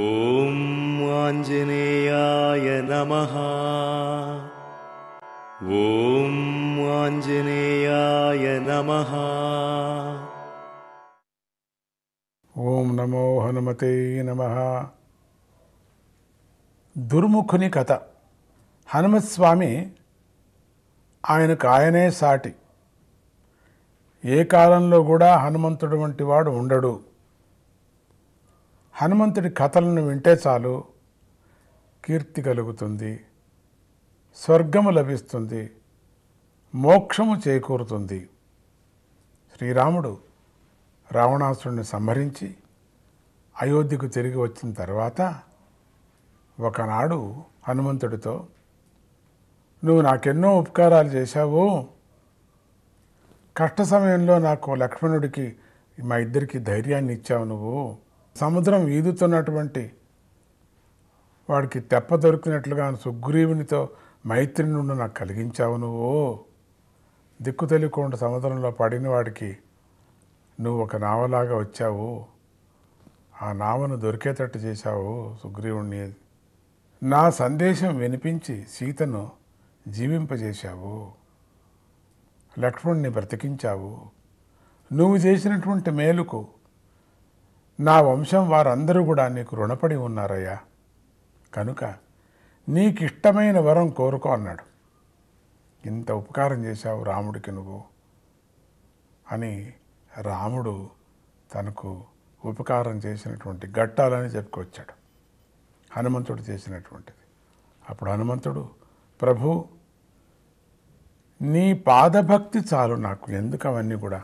ఓం ఆంజనేయాయ నమ ఓం ఆంజనేయాయ నమ ఓం నమో హనుమతే నమ దుర్ముఖుని కథ హనుమత్స్వామి ఆయనకు ఆయనే సాటి ఏ కాలంలో కూడా హనుమంతుడు వంటి వాడు ఉండడు హనుమంతుడి కథలను వింటే చాలు కీర్తి కలుగుతుంది స్వర్గము లభిస్తుంది మోక్షము చేకూరుతుంది శ్రీరాముడు రావణాసురుడిని సంహరించి అయోధ్యకు తిరిగి వచ్చిన తర్వాత ఒకనాడు హనుమంతుడితో నువ్వు నాకెన్నో ఉపకారాలు చేశావు కష్ట సమయంలో నాకు లక్ష్మణుడికి మా ఇద్దరికి ధైర్యాన్ని ఇచ్చావు నువ్వు సముద్రం ఈదుతున్నటువంటి వాడికి తెప్ప దొరికినట్లుగా సుగ్రీవునితో మైత్రి నుండి నాకు కలిగించావు నువ్వు దిక్కు తెలియకుండా సముద్రంలో పడిన వాడికి నువ్వు ఒక నావలాగా వచ్చావు ఆ నావను దొరికేటట్టు చేశావు సుగ్రీవుణ్ణి నా సందేశం వినిపించి సీతను జీవింపజేశావు లక్ష్మణ్ణి బ్రతికించావు నువ్వు చేసినటువంటి మేలుకు నా వంశం వారందరూ కూడా నీకు రుణపడి ఉన్నారయ్యా కనుక నీకిష్టమైన వరం కోరుకో అన్నాడు ఇంత ఉపకారం చేశావు రాముడికి నువ్వు అని రాముడు తనకు ఉపకారం చేసినటువంటి ఘట్టాలని చెప్పుకొచ్చాడు హనుమంతుడు చేసినటువంటిది అప్పుడు హనుమంతుడు ప్రభు నీ పాదభక్తి చాలు నాకు ఎందుకు అవన్నీ కూడా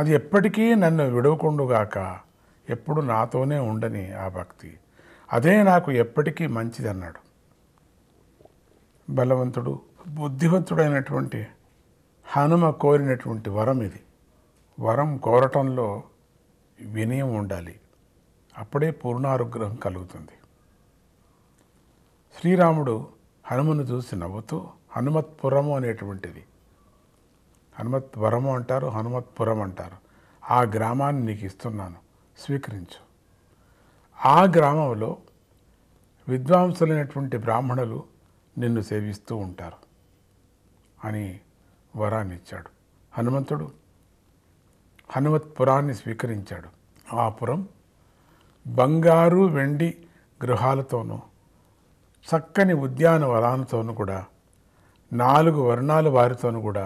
అది ఎప్పటికీ నన్ను విడవకుండుగాక ఎప్పుడు నాతోనే ఉండని ఆ భక్తి అదే నాకు ఎప్పటికీ మంచిదన్నాడు బలవంతుడు బుద్ధివంతుడైనటువంటి హనుమ కోరినటువంటి వరం ఇది వరం కోరటంలో వినయం ఉండాలి అప్పుడే పూర్ణానుగ్రహం కలుగుతుంది శ్రీరాముడు హనుమను చూసి నవ్వుతూ హనుమత్పురము అనేటువంటిది హనుమత్వరము అంటారు హనుమత్పురం అంటారు ఆ గ్రామాన్ని నీకు ఇస్తున్నాను స్వీకరించు ఆ గ్రామంలో విద్వాంసులైనటువంటి బ్రాహ్మణులు నిన్ను సేవిస్తూ ఉంటారు అని వరాన్ని ఇచ్చాడు హనుమంతుడు హనుమత్పురాన్ని స్వీకరించాడు ఆ పురం బంగారు వెండి గృహాలతోనూ చక్కని ఉద్యానవనాలతోనూ కూడా నాలుగు వర్ణాల వారితోనూ కూడా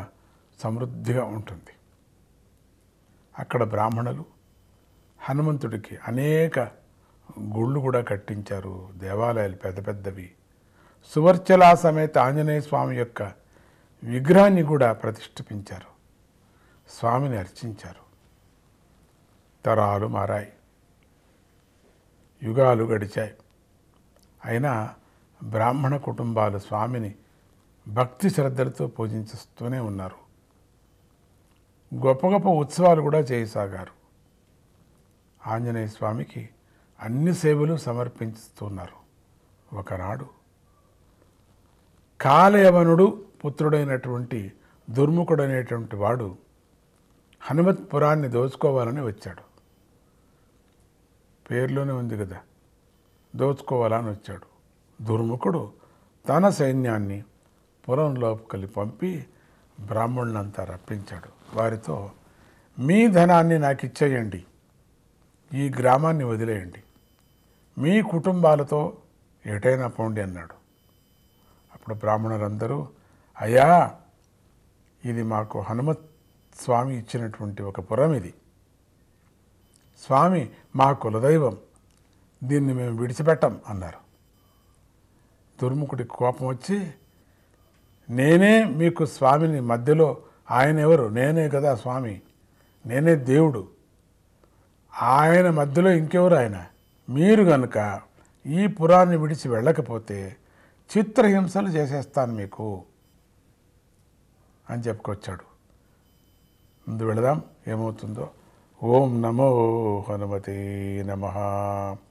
సమృద్ధిగా ఉంటుంది అక్కడ బ్రాహ్మణులు హనుమంతుడికి అనేక గుళ్ళు కూడా కట్టించారు దేవాలయాలు పెద్ద పెద్దవి సువర్చలా సమేత ఆంజనేయ స్వామి యొక్క విగ్రహాన్ని కూడా ప్రతిష్ఠించారు స్వామిని అర్చించారు తరాలు మారాయి యుగాలు గడిచాయి అయినా బ్రాహ్మణ కుటుంబాలు స్వామిని భక్తి శ్రద్ధలతో పూజించుతూనే ఉన్నారు గొప్ప గొప్ప ఉత్సవాలు కూడా చేయసాగారు ఆంజనేయ స్వామికి అన్ని సేవలు సమర్పిస్తున్నారు ఒకనాడు కాలయవనుడు పుత్రుడైనటువంటి దుర్ముఖుడైనటువంటి వాడు హనుమత్పురాన్ని దోచుకోవాలని వచ్చాడు పేర్లోనే ఉంది కదా దోచుకోవాలని వచ్చాడు దుర్ముఖుడు తన సైన్యాన్ని పురం లోపలి పంపి బ్రాహ్మణులంతా రప్పించాడు వారితో మీ ధనాన్ని నాకు ఇచ్చేయండి ఈ గ్రామాన్ని వదిలేయండి మీ కుటుంబాలతో ఎటైనా పోండి అన్నాడు అప్పుడు బ్రాహ్మణులందరూ అయ్యా ఇది మాకు హనుమత్ స్వామి ఇచ్చినటువంటి ఒక పురం ఇది స్వామి మా కులదైవం దీన్ని మేము విడిచిపెట్టం అన్నారు దుర్ముఖుడి కోపం వచ్చి నేనే మీకు స్వామిని మధ్యలో ఆయన ఎవరు నేనే కదా స్వామి నేనే దేవుడు ఆయన మధ్యలో ఇంకెవరు ఆయన మీరు కనుక ఈ పురాన్ని విడిచి వెళ్ళకపోతే చిత్రహింసలు చేసేస్తాను మీకు అని చెప్పుకొచ్చాడు ముందు వెళదాం ఏమవుతుందో ఓం నమో హనుమతి నమ